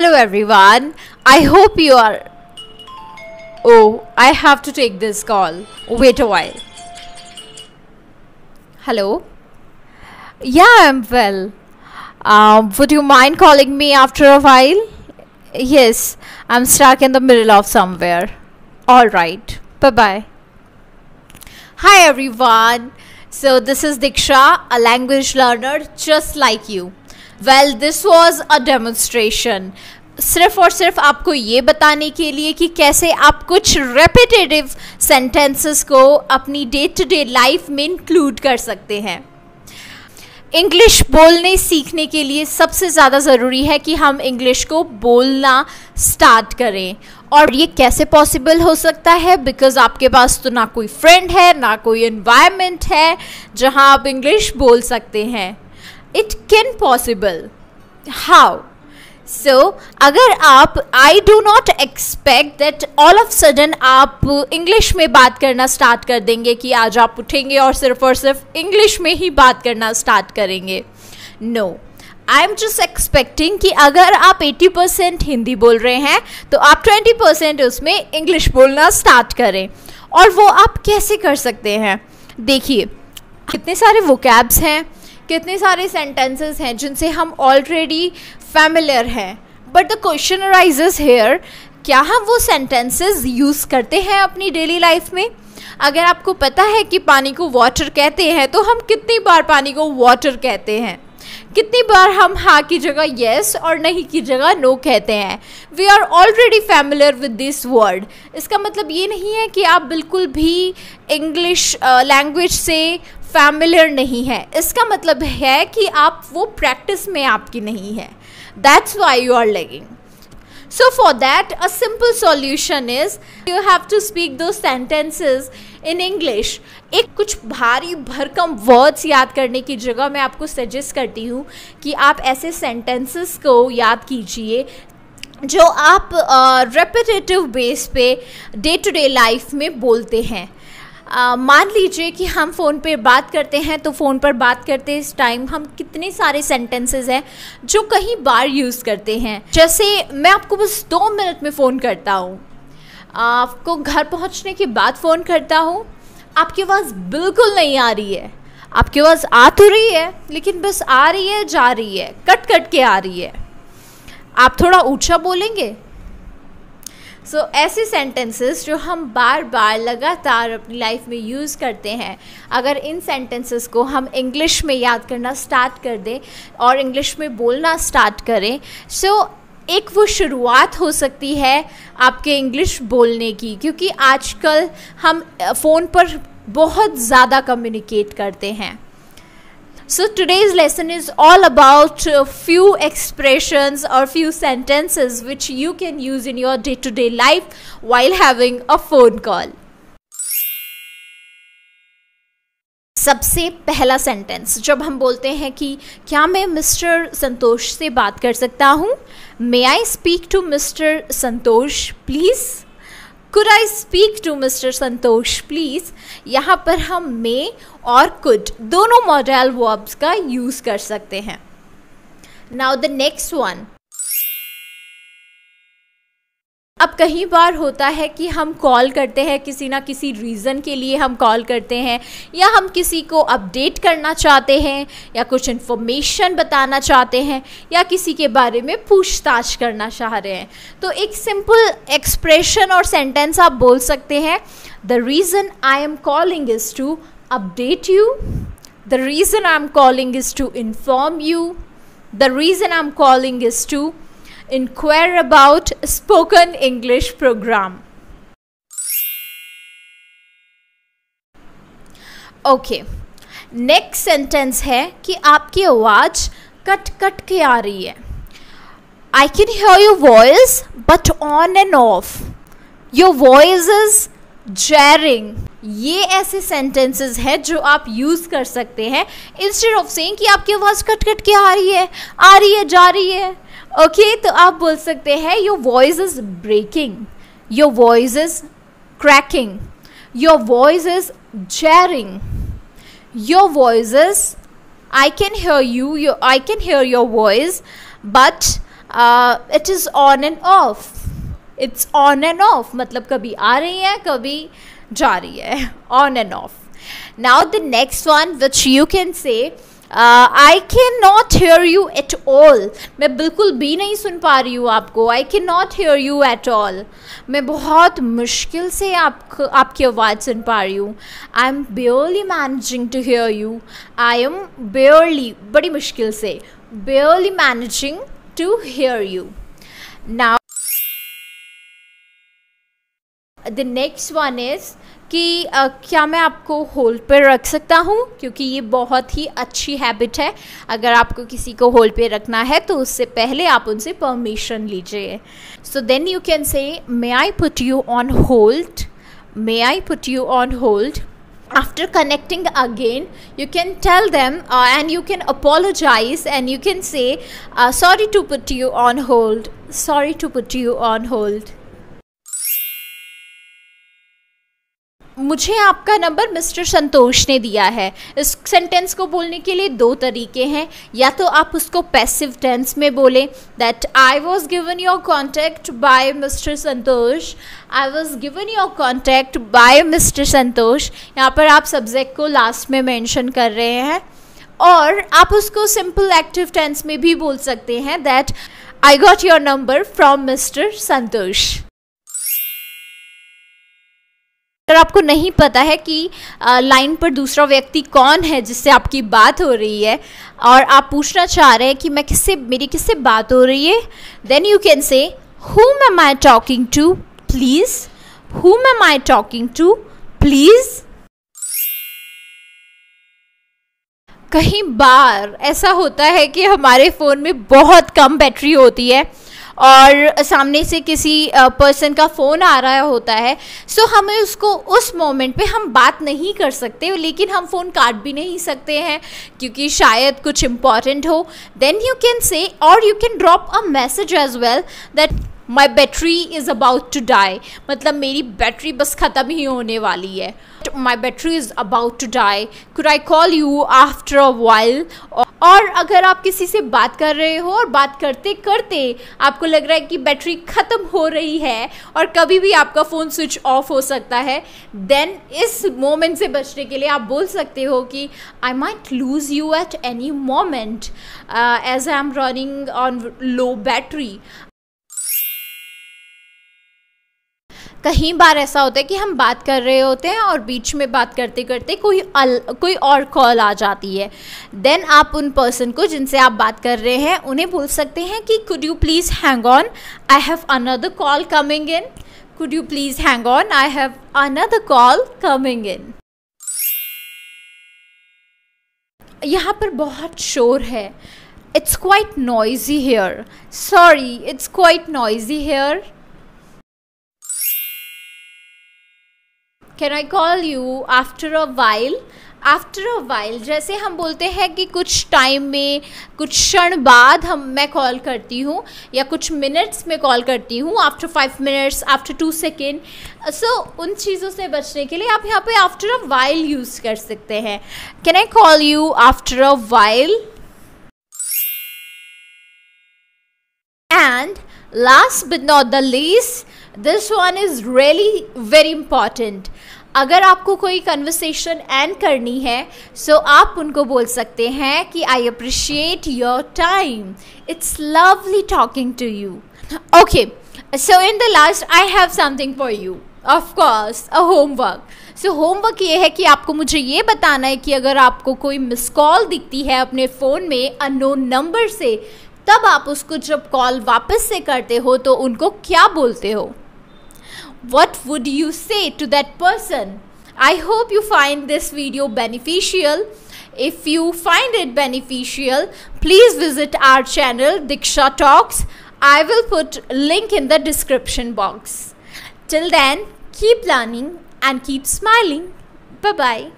Hello everyone. I hope you are. Oh, I have to take this call. Wait a while. Hello? Yeah, I'm well. Um, would you mind calling me after a while? Yes, I'm stuck in the middle of somewhere. Alright, bye bye. Hi everyone. So, this is Diksha, a language learner just like you. Well this was a demonstration सिर्फ और सिर्फ आपको ये बताने के लिए कि कैसे आप कुछ रेपिटेटिव सेंटेंसेस को अपनी डे टू डे लाइफ में इंक्लूड कर सकते हैं इंग्लिश बोलने सीखने के लिए सबसे ज़्यादा ज़रूरी है कि हम इंग्लिश को बोलना स्टार्ट करें और ये कैसे पॉसिबल हो सकता है बिकॉज आपके पास तो ना कोई फ्रेंड है ना कोई इन्वायरमेंट है जहाँ आप इंग्लिश बोल सकते हैं कैन पॉसिबल हाउ सो अगर आप I do not expect that all of sudden आप इंग्लिश में बात करना स्टार्ट कर देंगे कि आज आप उठेंगे और सिर्फ और सिर्फ इंग्लिश में ही बात करना स्टार्ट करेंगे no no. I am just expecting कि अगर आप 80 परसेंट हिंदी बोल रहे हैं तो आप 20 परसेंट उसमें इंग्लिश बोलना स्टार्ट करें और वो आप कैसे कर सकते हैं देखिए कितने सारे वोकैब्स हैं कितने सारे सेंटेंसेस हैं जिनसे हम ऑलरेडी फैमिलियर हैं but the question rise here क्या हम वो सेंटेंसेस यूज़ करते हैं अपनी डेली लाइफ में अगर आपको पता है कि पानी को वाटर कहते हैं तो हम कितनी बार पानी को वाटर कहते हैं कितनी बार हम हाँ की जगह यस और नहीं की जगह नो कहते हैं we are already familiar with this word इसका मतलब ये नहीं है कि आप बिल्कुल भी इंग्लिश लैंग्वेज uh, से फैमिलियर नहीं है इसका मतलब है कि आप वो प्रैक्टिस में आपकी नहीं है that's why you are lagging so for that a simple solution is you have to speak दो सेंटेंसेज इन इंग्लिश एक कुछ भारी भरकम वर्ड्स याद करने की जगह मैं आपको सजेस्ट करती हूँ कि आप ऐसे सेंटेंसेस को याद कीजिए जो आप रेपिटेटिव uh, बेस पे डे टू डे लाइफ में बोलते हैं मान लीजिए कि हम फ़ोन पे बात करते हैं तो फ़ोन पर बात करते इस टाइम हम कितने सारे सेंटेंसेस हैं जो कहीं बार यूज़ करते हैं जैसे मैं आपको बस दो मिनट में फ़ोन करता हूँ आपको घर पहुँचने के बाद फ़ोन करता हूँ आपकी आवाज़ बिल्कुल नहीं आ रही है आपकी आवाज़ आ तो रही है लेकिन बस आ रही है जा रही है कट कट के आ रही है आप थोड़ा ऊँचा बोलेंगे सो so, ऐसे सेंटेंसेस जो हम बार बार लगातार अपनी लाइफ में यूज़ करते हैं अगर इन सेंटेंसेस को हम इंग्लिश में याद करना स्टार्ट कर दें और इंग्लिश में बोलना स्टार्ट करें सो so, एक वो शुरुआत हो सकती है आपके इंग्लिश बोलने की क्योंकि आजकल हम फ़ोन पर बहुत ज़्यादा कम्युनिकेट करते हैं So today's lesson is all about a few expressions or few sentences which you can use in your day to day life while having a phone call. सबसे पहला सेंटेंस जब हम बोलते हैं कि क्या मैं मिस्टर संतोष से बात कर सकता हूँ may I speak to mister Santosh please could I speak to mister Santosh please यहाँ पर हम मे और कुड दोनों मॉडल वर्ब्स का यूज़ कर सकते हैं नाउ द नेक्स्ट वन अब कहीं बार होता है कि हम कॉल करते हैं किसी ना किसी रीज़न के लिए हम कॉल करते हैं या हम किसी को अपडेट करना चाहते हैं या कुछ इन्फॉर्मेशन बताना चाहते हैं या किसी के बारे में पूछताछ करना चाह रहे हैं तो एक सिंपल एक्सप्रेशन और सेंटेंस आप बोल सकते हैं the reason I am calling is to update you the reason I am calling is to inform you the reason I am calling is to inquire about spoken English program. Okay next sentence है कि आपकी आवाज़ cut cut के आ रही है I can hear your voice but on and off your voice is jarring ये ऐसे सेंटेंसेस हैं जो आप यूज़ कर सकते हैं इंस्टेड ऑफ सेइंग कि आपकी आवाज़ कट कट के आ रही है आ रही है जा रही है ओके तो आप बोल सकते हैं your voice is breaking your voice is cracking your voice is jarring your voice is I can hear you your I can hear your voice but it is on and off it's on and off मतलब कभी आ रही है कभी जा रही है on and off now the next one which you can say I can not hear you at all मैं बिल्कुल भी नहीं सुन पा रही हूँ आपको I can not hear you at all मैं बहुत मुश्किल से आप आपकी आवाज़ सुन पा रही हूँ I am barely managing to hear you I am barely बड़ी मुश्किल से barely managing to hear you now the next one is कि आ, क्या मैं आपको होल्ड पर रख सकता हूँ क्योंकि ये बहुत ही अच्छी हैबिट है अगर आपको किसी को होल्ड पे रखना है तो उससे पहले आप उनसे परमिशन लीजिए so then you can say may I put you on hold may I put you on hold after connecting again you can tell them uh, and you can apologize and you can say uh, sorry to put you on hold sorry to put you on hold मुझे आपका number mister संतोष ने दिया है इस sentence को बोलने के लिए दो तरीके हैं या तो आप उसको पैसिव टेंस में बोलें that I was given your contact by mister Santosh I was given your contact by mister Santosh यहाँ पर आप सब्जेक्ट को लास्ट में मेंशन कर रहे हैं और आप उसको सिंपल एक्टिव टेंस में भी बोल सकते हैं that I got your number from mister Santosh अगर आपको नहीं पता है कि लाइन पर दूसरा व्यक्ति कौन है जिससे आपकी बात हो रही है और आप पूछना चाह रहे हैं कि मैं किससे मेरी किससे बात हो रही है then you can say whom am I talking to please whom am I talking to please कहीं बार ऐसा होता है कि हमारे फ़ोन में बहुत कम बैटरी होती है और सामने से किसी पर्सन का फ़ोन आ रहा होता है सो हमें उसको उस मोमेंट पे हम बात नहीं कर सकते लेकिन हम फ़ोन काट भी नहीं सकते हैं क्योंकि शायद कुछ इम्पॉर्टेंट हो देन यू कैन से और you can drop a message as well that my battery is about to die मतलब मेरी बैटरी बस ख़त्म ही होने वाली है my battery is about to die could I call you after a while और अगर आप किसी से बात कर रहे हो और बात करते करते आपको लग रहा है कि बैटरी ख़त्म हो रही है और कभी भी आपका फ़ोन स्विच ऑफ हो सकता है देन इस मोमेंट से बचने के लिए आप बोल सकते हो कि I might lose you at any moment as I am running on low battery कहीं बार ऐसा होता है कि हम बात कर रहे होते हैं और बीच में बात करते करते कोई अल कोई और कॉल आ जाती है देन आप उन पर्सन को जिनसे आप बात कर रहे हैं उन्हें बोल सकते हैं कि could you please hang on I have another call coming in could you please hang on I have another call coming in यहाँ पर बहुत शोर है it's quite noisy here sorry it's quite noisy here can I call you after a while after a while जैसे हम बोलते हैं कि कुछ टाइम में कुछ क्षण बाद हम मैं कॉल करती हूँ या कुछ मिनट्स में कॉल करती हूँ after five minutes after two second so उन चीज़ों से बचने के लिए आप यहाँ पे आफ्टर अ वाइल यूज़ कर सकते हैं can I call you after a while and last but not the least this one is really very important अगर आपको कोई कन्वर्सेशन एंड करनी है सो so आप उनको बोल सकते हैं कि I appreciate your time it's lovely talking to you okay so in the last I have something for you of course a homework so homework ये है कि आपको मुझे ये बताना है कि अगर आपको कोई मिस कॉल दिखती है अपने फ़ोन में अनोन नंबर से तब आप उसको जब कॉल वापस से करते हो तो उनको क्या बोलते हो what would you say to that person I hope you find this video beneficial if you find it beneficial please visit our channel Diksha talks I will put link in the description box till then keep learning and keep smiling bye bye